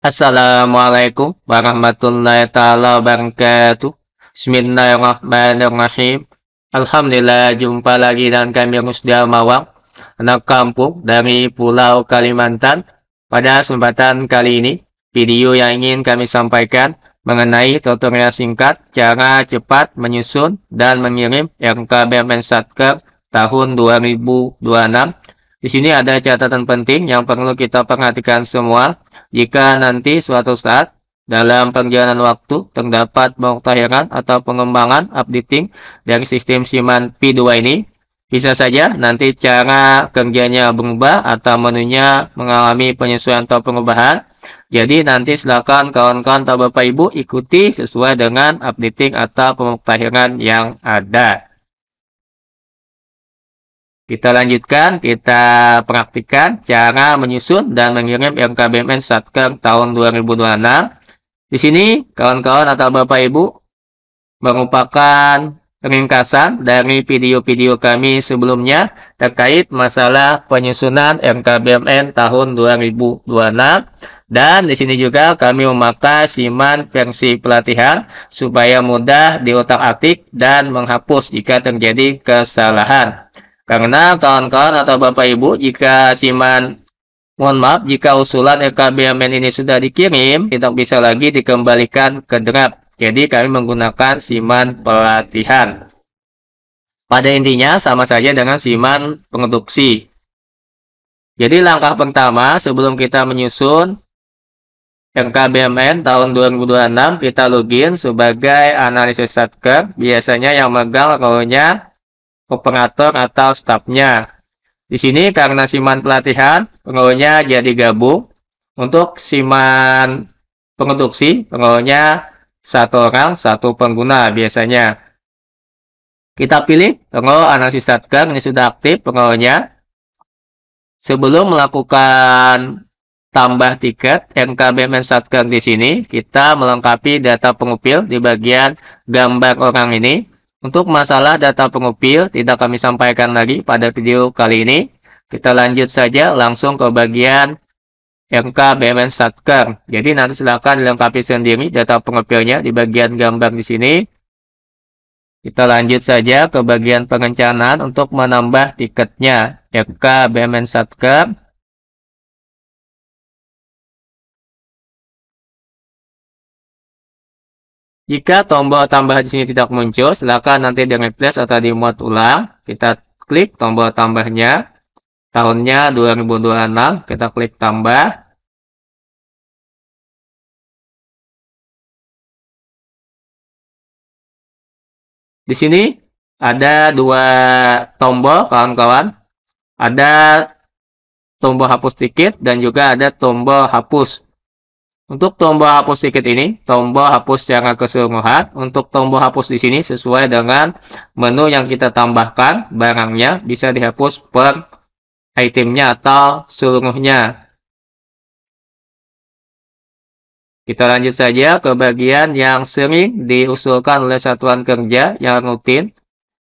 Assalamualaikum warahmatullahi taala wabarakatuh. Bismillahirrahmanirrahim. Alhamdulillah jumpa lagi dengan kami Rusdia Mawang, anak kampung dari Pulau Kalimantan. Pada kesempatan kali ini, video yang ingin kami sampaikan mengenai tutorial singkat cara cepat menyusun dan mengirim RKBM Satker tahun 2026 di sini ada catatan penting yang perlu kita perhatikan semua. Jika nanti suatu saat dalam perjalanan waktu terdapat pemutakhiran atau pengembangan updating dari sistem siman P2 ini, bisa saja nanti cara kerjanya berubah atau menunya mengalami penyesuaian atau pengubahan. Jadi nanti silakan kawan-kawan atau Bapak Ibu ikuti sesuai dengan updating atau pemutakhiran yang ada. Kita lanjutkan, kita praktikan cara menyusun dan mengirim RKBMN Satker tahun 2026. Di sini, kawan-kawan atau Bapak Ibu, merupakan ringkasan dari video-video kami sebelumnya terkait masalah penyusunan RKBMN tahun 2026. Dan di sini juga kami memakai siman versi pelatihan supaya mudah diotak-atik dan menghapus jika terjadi kesalahan. Karena kawan-kawan atau Bapak Ibu jika siman Mohon maaf jika usulan LKBMN ini sudah dikirim, tidak bisa lagi dikembalikan ke draft. Jadi kami menggunakan siman pelatihan. Pada intinya sama saja dengan siman produksi. Jadi langkah pertama sebelum kita menyusun LKBMN tahun 2026 kita login sebagai analisis satker. Biasanya yang megang kalau operator atau stafnya. Di sini karena siman pelatihan, pengelolanya jadi gabung. Untuk siman produksi, pengelolanya satu orang, satu pengguna biasanya. Kita pilih pengelola analisis satker, ini sudah aktif pengelolanya Sebelum melakukan tambah tiket NKBM Satker di sini, kita melengkapi data pengupil di bagian gambar orang ini. Untuk masalah data pengupil tidak kami sampaikan lagi pada video kali ini. Kita lanjut saja langsung ke bagian MK BMN Satker. Jadi nanti silakan dilengkapi sendiri data pengupilnya di bagian gambar di sini. Kita lanjut saja ke bagian perencanaan untuk menambah tiketnya MK BMN Satker. Jika tombol tambah di sini tidak muncul, silakan nanti di replace atau di muat ulang. Kita klik tombol tambahnya. Tahunnya 2026, kita klik tambah. Di sini ada dua tombol kawan-kawan. Ada tombol hapus tiket dan juga ada tombol hapus. Untuk tombol hapus sedikit ini, tombol hapus secara keseluruhan. Untuk tombol hapus di sini sesuai dengan menu yang kita tambahkan barangnya bisa dihapus per itemnya atau seluruhnya. Kita lanjut saja ke bagian yang sering diusulkan oleh satuan kerja yang rutin,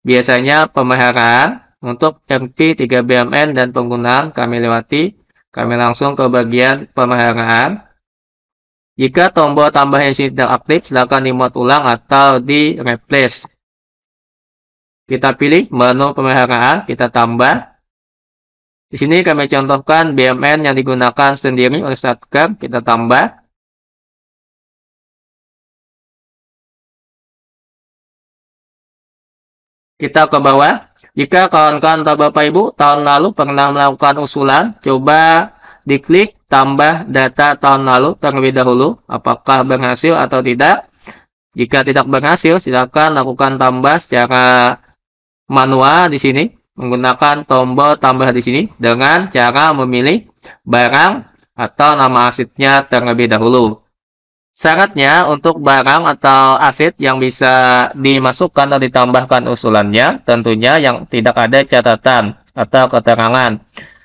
biasanya pemeliharaan. Untuk MP3BMN dan penggunaan kami lewati, kami langsung ke bagian pemeliharaan. Jika tombol tambah yang sudah aktif, silakan dimuat ulang atau di replace. Kita pilih menu pemeliharaan, kita tambah. Di sini kami contohkan BMN yang digunakan sendiri oleh Statker, kita tambah. Kita ke bawah. Jika kawan-kawan atau Bapak Ibu tahun lalu pernah melakukan usulan, coba diklik tambah data tahun lalu terlebih dahulu, apakah berhasil atau tidak. Jika tidak berhasil, silakan lakukan tambah secara manual di sini menggunakan tombol tambah di sini dengan cara memilih barang atau nama asetnya terlebih dahulu. Syaratnya untuk barang atau aset yang bisa dimasukkan atau ditambahkan usulannya tentunya yang tidak ada catatan atau keterangan.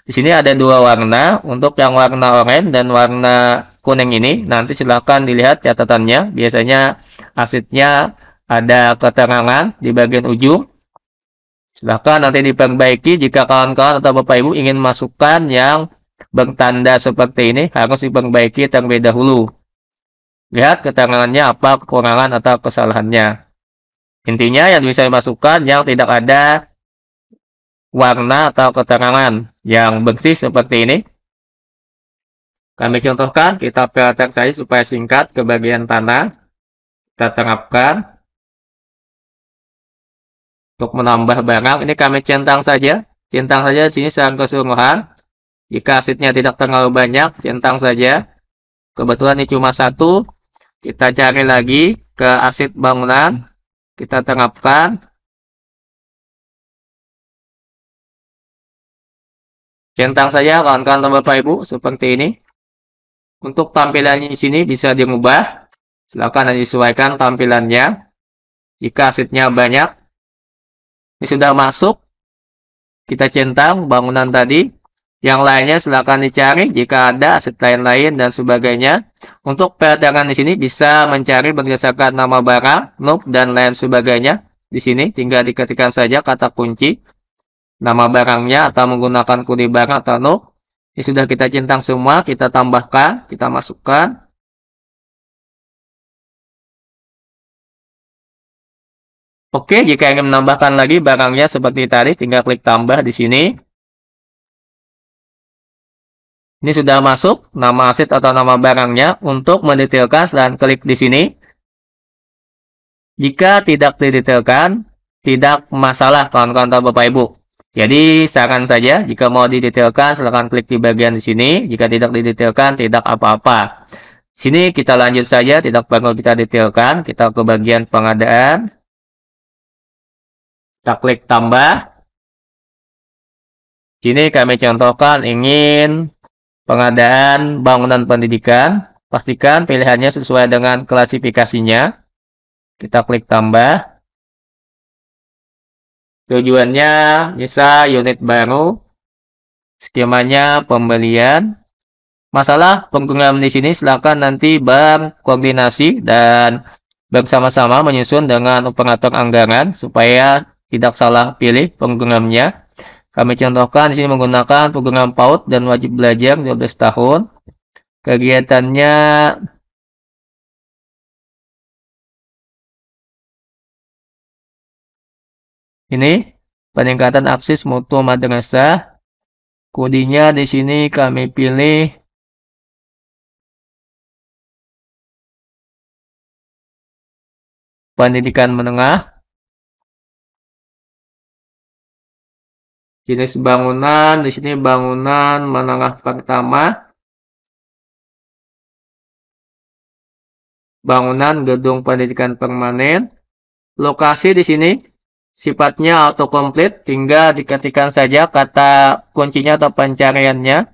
Di sini ada dua warna. Untuk yang warna oranye dan warna kuning ini, nanti silahkan dilihat catatannya. Biasanya asidnya ada keterangan di bagian ujung. Silahkan nanti diperbaiki jika kawan-kawan atau Bapak Ibu ingin masukkan yang bertanda seperti ini harus diperbaiki terlebih dahulu. Lihat keterangannya apa kekurangan atau kesalahannya. Intinya yang bisa dimasukkan yang tidak ada warna atau keterangan yang bersih seperti ini. Kami contohkan, kita filter saja supaya singkat ke bagian tanah. Kita terapkan. Untuk menambah barang, ini kami centang saja. Centang saja di sini secara keseluruhan. Jika asidnya tidak terlalu banyak, centang saja. Kebetulan ini cuma satu. Kita cari lagi ke asid bangunan. Kita terapkan. centang saja kawan-kawan dan bapak ibu seperti ini untuk tampilannya di sini bisa diubah silakan disesuaikan tampilannya jika asetnya banyak ini sudah masuk kita centang bangunan tadi yang lainnya silakan dicari jika ada aset lain-lain dan sebagainya. Untuk peradangan di sini bisa mencari berdasarkan nama barang, NUK, dan lain sebagainya. Di sini tinggal diketikkan saja kata kunci nama barangnya atau menggunakan kode barang atau no. Ini ya sudah kita centang semua, kita tambahkan, kita masukkan. Oke, jika ingin menambahkan lagi barangnya seperti tadi, tinggal klik tambah di sini. Ini sudah masuk nama aset atau nama barangnya. Untuk mendetailkan, dan klik di sini. Jika tidak didetailkan, tidak masalah kawan-kawan Bapak Ibu. Jadi saran saja, jika mau didetailkan silahkan klik di bagian di sini. Jika tidak didetailkan, tidak apa-apa. Sini kita lanjut saja, tidak perlu kita detailkan. Kita ke bagian pengadaan. Kita klik tambah. Sini kami contohkan ingin pengadaan bangunan pendidikan. Pastikan pilihannya sesuai dengan klasifikasinya. Kita klik tambah. Tujuannya bisa unit baru. Skemanya pembelian. Masalah penggunaan di sini silakan nanti koordinasi dan bersama-sama menyusun dengan operator anggaran supaya tidak salah pilih penggunaannya Kami contohkan di sini menggunakan program PAUD dan wajib belajar 12 tahun. Kegiatannya Ini peningkatan aksis mutu madrasah. Kodinya di sini kami pilih pendidikan menengah. Jenis bangunan di sini bangunan menengah pertama. Bangunan gedung pendidikan permanen. Lokasi di sini sifatnya autocomplete, tinggal diketikkan saja kata kuncinya atau pencariannya.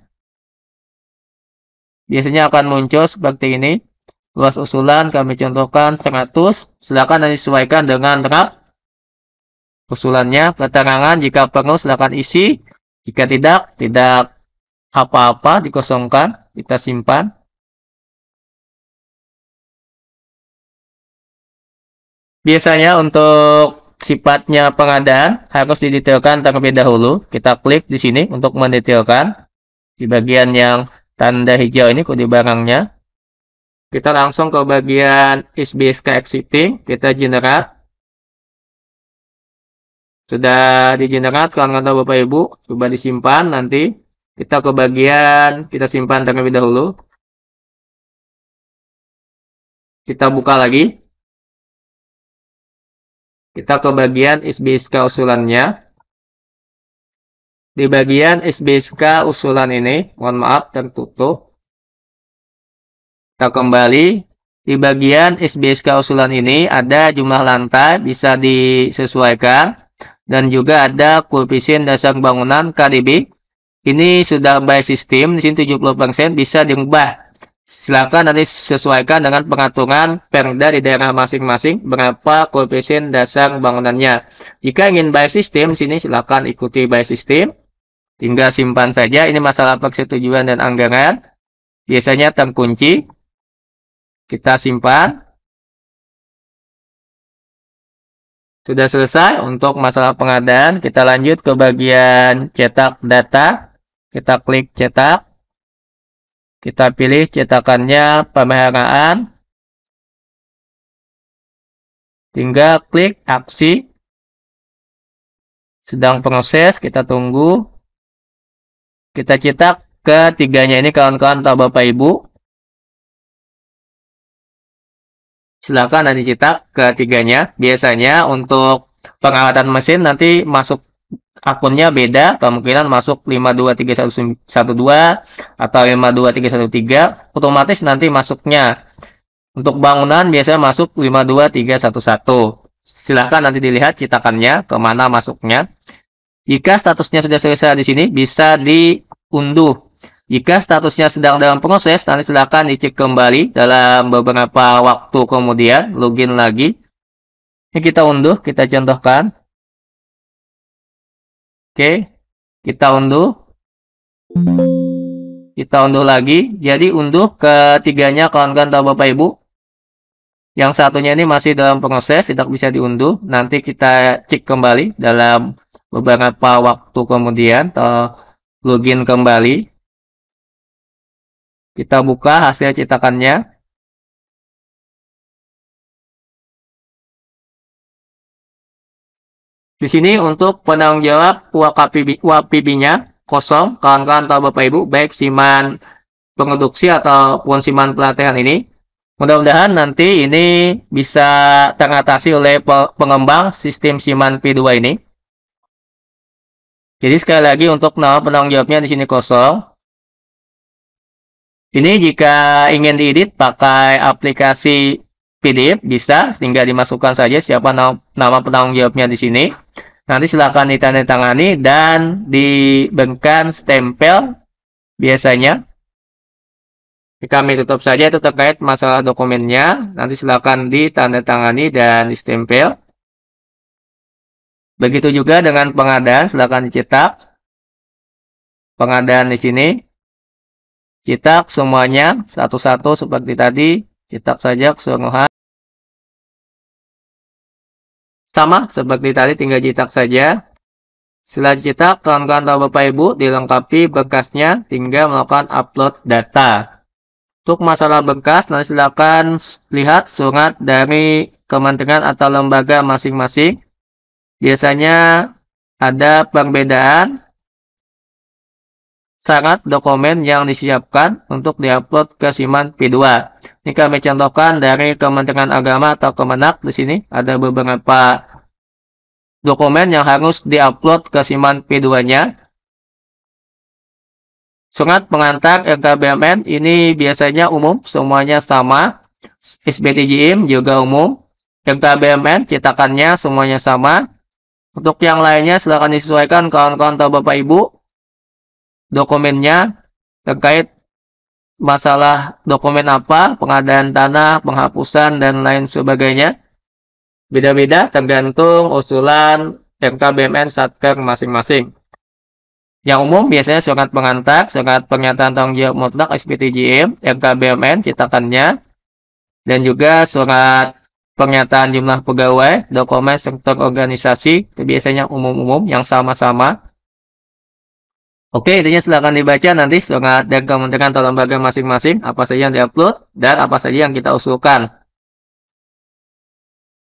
Biasanya akan muncul seperti ini. Luas usulan kami contohkan 100. Silakan disesuaikan dengan rak usulannya. Keterangan jika perlu silakan isi. Jika tidak, tidak apa-apa dikosongkan. Kita simpan. Biasanya untuk sifatnya pengadaan harus didetailkan terlebih dahulu. Kita klik di sini untuk mendetailkan. Di bagian yang tanda hijau ini kode barangnya. Kita langsung ke bagian SBSK Exiting. Kita generate. Sudah di generate, kawan-kawan Bapak Ibu. Coba disimpan nanti. Kita ke bagian, kita simpan terlebih dahulu. Kita buka lagi. Kita ke bagian SBSK usulannya. Di bagian SBSK usulan ini, mohon maaf tertutup. Kita kembali. Di bagian SBSK usulan ini ada jumlah lantai bisa disesuaikan dan juga ada koefisien dasar bangunan KDB. Ini sudah by sistem di sini 70% bisa diubah Silakan nanti sesuaikan dengan pengaturan perda di daerah masing-masing berapa koefisien dasar bangunannya. Jika ingin buy system, sini silakan ikuti buy system. Tinggal simpan saja, ini masalah persetujuan dan anggaran. Biasanya terkunci. Kita simpan. Sudah selesai untuk masalah pengadaan. Kita lanjut ke bagian cetak data. Kita klik cetak. Kita pilih cetakannya pemeliharaan. Tinggal klik aksi. Sedang proses, kita tunggu. Kita cetak ketiganya ini kawan-kawan atau Bapak Ibu. Silakan nanti cetak ketiganya. Biasanya untuk pengawatan mesin nanti masuk akunnya beda kemungkinan masuk 523112 atau 52313. otomatis nanti masuknya untuk bangunan biasanya masuk 52311 silahkan nanti dilihat citakannya kemana masuknya jika statusnya sudah selesai di sini bisa diunduh jika statusnya sedang dalam proses nanti silahkan dicek kembali dalam beberapa waktu kemudian login lagi ini kita unduh kita contohkan Oke, kita unduh. Kita unduh lagi. Jadi unduh ketiganya kawan-kawan atau Bapak Ibu. Yang satunya ini masih dalam proses, tidak bisa diunduh. Nanti kita cek kembali dalam beberapa waktu kemudian atau eh, login kembali. Kita buka hasil cetakannya. Di sini untuk penanggung jawab WAPB-nya kosong, kawan-kawan atau Bapak Ibu, baik siman pengeduksi ataupun siman pelatihan ini. Mudah-mudahan nanti ini bisa teratasi oleh pengembang sistem siman P2 ini. Jadi sekali lagi untuk nama penanggung jawabnya di sini kosong. Ini jika ingin diedit pakai aplikasi PDF bisa sehingga dimasukkan saja siapa nama, penanggung jawabnya di sini. Nanti silakan ditandatangani dan diberikan stempel biasanya. Kami tutup saja itu terkait masalah dokumennya. Nanti silakan ditandatangani dan distempel. Begitu juga dengan pengadaan, silakan dicetak. Pengadaan di sini. Cetak semuanya satu-satu seperti tadi. Cetak saja keseluruhan. Sama seperti tadi tinggal cetak saja. Setelah dicetak, kawan-kawan atau Bapak Ibu dilengkapi bekasnya tinggal melakukan upload data. Untuk masalah bekas, nanti silakan lihat surat dari kementerian atau lembaga masing-masing. Biasanya ada perbedaan Sangat dokumen yang disiapkan untuk diupload ke SIMAN P2. Ini kami contohkan dari Kementerian Agama atau Kemenak di sini ada beberapa dokumen yang harus diupload ke SIMAN P2-nya. Surat pengantar LKBMN ini biasanya umum, semuanya sama. SBTJM juga umum. LKBMN cetakannya semuanya sama. Untuk yang lainnya silahkan disesuaikan kawan-kawan atau Bapak Ibu dokumennya terkait masalah dokumen apa, pengadaan tanah, penghapusan, dan lain sebagainya. Beda-beda tergantung usulan MKBMN Satker masing-masing. Yang umum biasanya surat pengantar, surat pernyataan tanggung jawab mutlak SPTJM, MKBMN cetakannya, dan juga surat pernyataan jumlah pegawai, dokumen sektor organisasi, itu biasanya umum-umum yang sama-sama. Oke, intinya silahkan dibaca nanti sangat dan kementerian atau lembaga masing-masing apa saja yang diupload dan apa saja yang kita usulkan.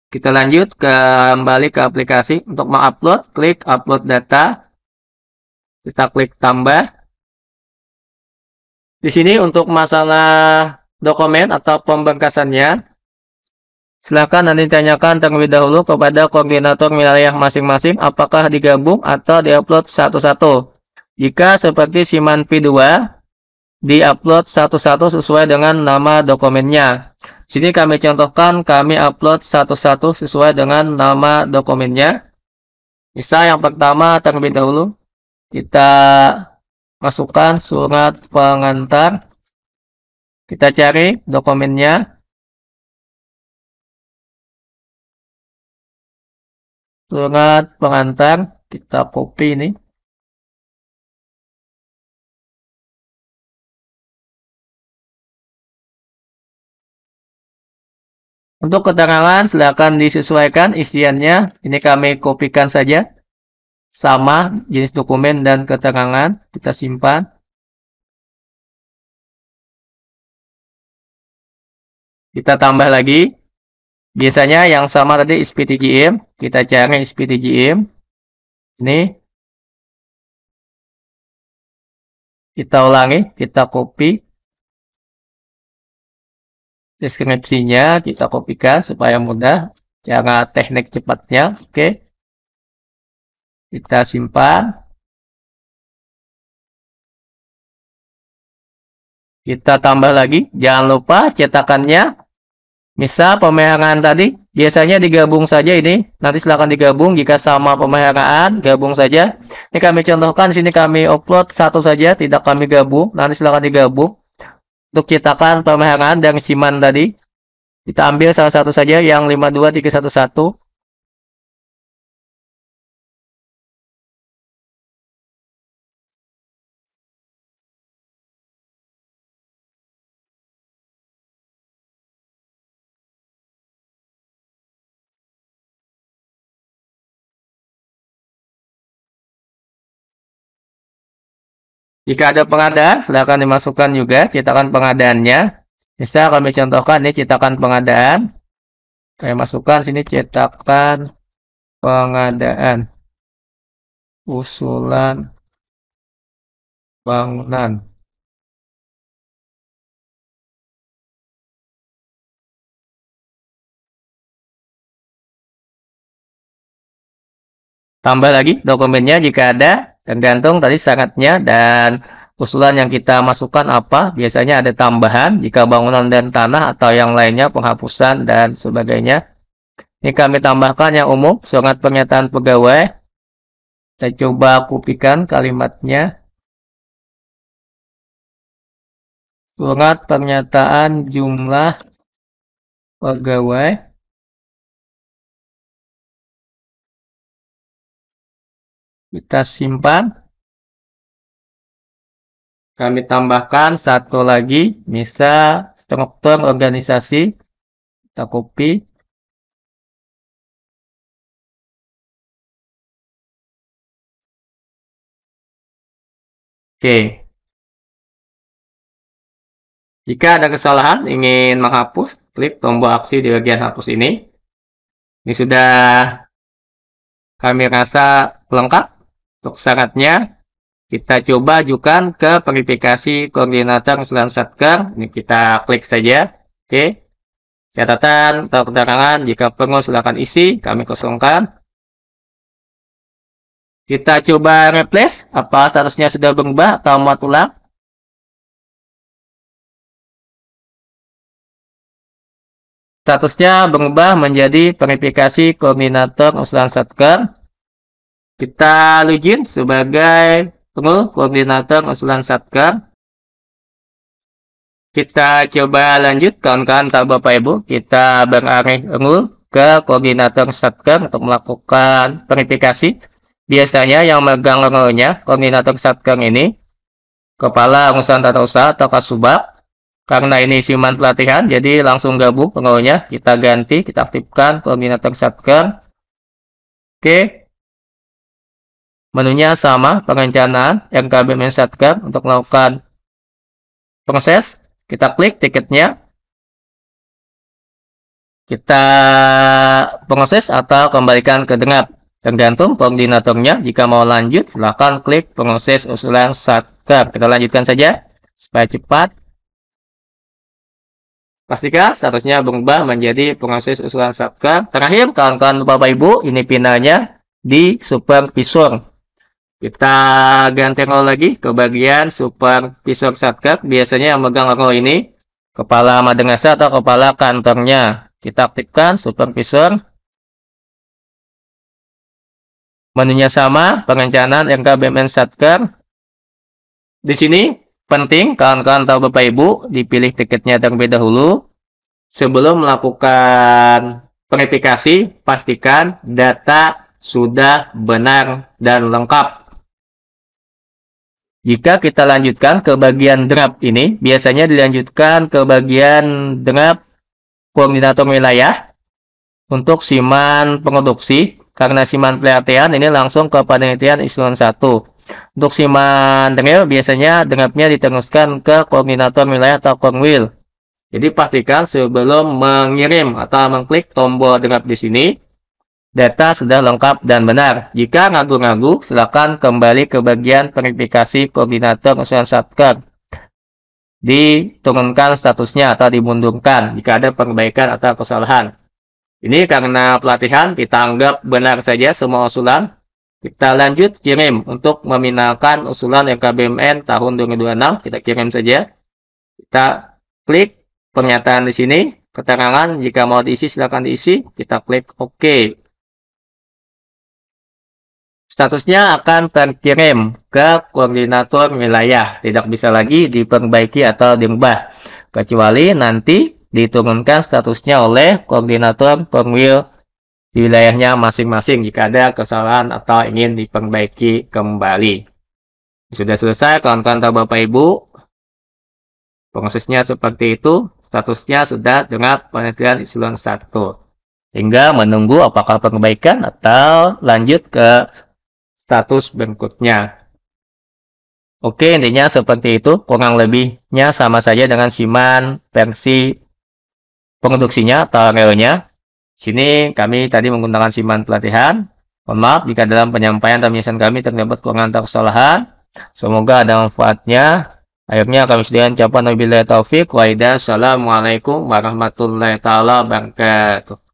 Kita lanjut kembali ke aplikasi untuk mengupload, klik upload data. Kita klik tambah. Di sini untuk masalah dokumen atau pembengkasannya, Silakan nanti tanyakan terlebih dahulu kepada koordinator wilayah masing-masing apakah digabung atau diupload satu-satu. Jika seperti Siman P2, diupload satu-satu sesuai dengan nama dokumennya. Sini kami contohkan kami upload satu-satu sesuai dengan nama dokumennya. Misal yang pertama terlebih dahulu kita masukkan surat pengantar. Kita cari dokumennya. Surat pengantar kita copy ini. Untuk keterangan silakan disesuaikan isiannya. Ini kami kopikan saja. Sama jenis dokumen dan keterangan. Kita simpan. Kita tambah lagi. Biasanya yang sama tadi SPTGM. Kita cari SPTGM. Ini. Kita ulangi. Kita copy deskripsinya kita kopikan supaya mudah cara teknik cepatnya oke okay. kita simpan kita tambah lagi jangan lupa cetakannya misal pemeliharaan tadi biasanya digabung saja ini nanti silahkan digabung jika sama pemeliharaan gabung saja ini kami contohkan sini kami upload satu saja tidak kami gabung nanti silahkan digabung untuk cetakan pemeliharaan dan siman tadi. Kita ambil salah satu saja yang 52311. Jika ada pengadaan, silakan dimasukkan juga cetakan pengadaannya. Bisa kami contohkan ini cetakan pengadaan. Saya masukkan sini cetakan pengadaan. Usulan bangunan. Tambah lagi dokumennya jika ada tergantung tadi sangatnya dan usulan yang kita masukkan apa biasanya ada tambahan jika bangunan dan tanah atau yang lainnya penghapusan dan sebagainya ini kami tambahkan yang umum surat pernyataan pegawai kita coba kupikan kalimatnya surat pernyataan jumlah pegawai Kita simpan. Kami tambahkan satu lagi, misal struktur organisasi. Kita copy. Oke. Jika ada kesalahan ingin menghapus, klik tombol aksi di bagian hapus ini. Ini sudah kami rasa lengkap. Untuk syaratnya, kita coba ajukan ke verifikasi koordinator usulan satker. Ini kita klik saja. Oke. Catatan atau keterangan jika perlu silakan isi, kami kosongkan. Kita coba replace, apa statusnya sudah berubah atau mau ulang. Statusnya berubah menjadi verifikasi koordinator usulan satker kita Lujin sebagai role koordinator usulan satker. Kita coba lanjut kawan-kawan tak Bapak Ibu, kita beralih rule ke koordinator satker untuk melakukan verifikasi. Biasanya yang megang role koordinator satker ini kepala urusan tata usaha atau kasubak. Karena ini siuman pelatihan, jadi langsung gabung role Kita ganti, kita aktifkan koordinator satker. Oke, Menunya sama, perencanaan, kami mensetkan untuk melakukan proses. Kita klik tiketnya. Kita proses atau kembalikan ke dengar. Tergantung koordinatornya. Jika mau lanjut, silahkan klik proses usulan satker Kita lanjutkan saja supaya cepat. Pastikan statusnya berubah menjadi proses usulan satker. Terakhir, kawan-kawan Bapak Ibu, ini finalnya di super pisur kita ganti role lagi ke bagian supervisor satker. Biasanya yang megang role ini kepala madrasah atau kepala kantornya. Kita aktifkan supervisor. Menunya sama, perencanaan RKBMN shortcut. Di sini penting kawan-kawan atau Bapak Ibu dipilih tiketnya terlebih dahulu. Sebelum melakukan verifikasi, pastikan data sudah benar dan lengkap. Jika kita lanjutkan ke bagian draft ini, biasanya dilanjutkan ke bagian draft koordinator wilayah untuk siman produksi. Karena siman pelatihan ini langsung ke penelitian islon 1. Untuk siman drill biasanya drapnya diteruskan ke koordinator wilayah atau korwil. Jadi pastikan sebelum mengirim atau mengklik tombol draft di sini, Data sudah lengkap dan benar. Jika ragu-ragu, silakan kembali ke bagian verifikasi kombinator usulan shortcut. Diturunkan statusnya atau dimundurkan jika ada perbaikan atau kesalahan. Ini karena pelatihan kita anggap benar saja semua usulan. Kita lanjut kirim untuk meminalkan usulan LKBMN tahun 2026. Kita kirim saja. Kita klik pernyataan di sini. Keterangan jika mau diisi silakan diisi. Kita klik OK. Statusnya akan terkirim ke koordinator wilayah, tidak bisa lagi diperbaiki atau diubah, kecuali nanti diturunkan statusnya oleh koordinator pemwil di wilayahnya masing-masing jika ada kesalahan atau ingin diperbaiki kembali. Sudah selesai kawan-kawan atau Bapak Ibu. Prosesnya seperti itu, statusnya sudah dengan penelitian eselon 1. Hingga menunggu apakah perbaikan atau lanjut ke status berikutnya. Oke, intinya seperti itu. Kurang lebihnya sama saja dengan siman versi produksinya atau realnya. Sini kami tadi menggunakan siman pelatihan. Mohon maaf jika dalam penyampaian dan penyelesaian kami terdapat kurang atau kesalahan. Semoga ada manfaatnya. Akhirnya kami sediakan ucapan wabillahi taufik Waidah. Assalamualaikum warahmatullahi wabarakatuh.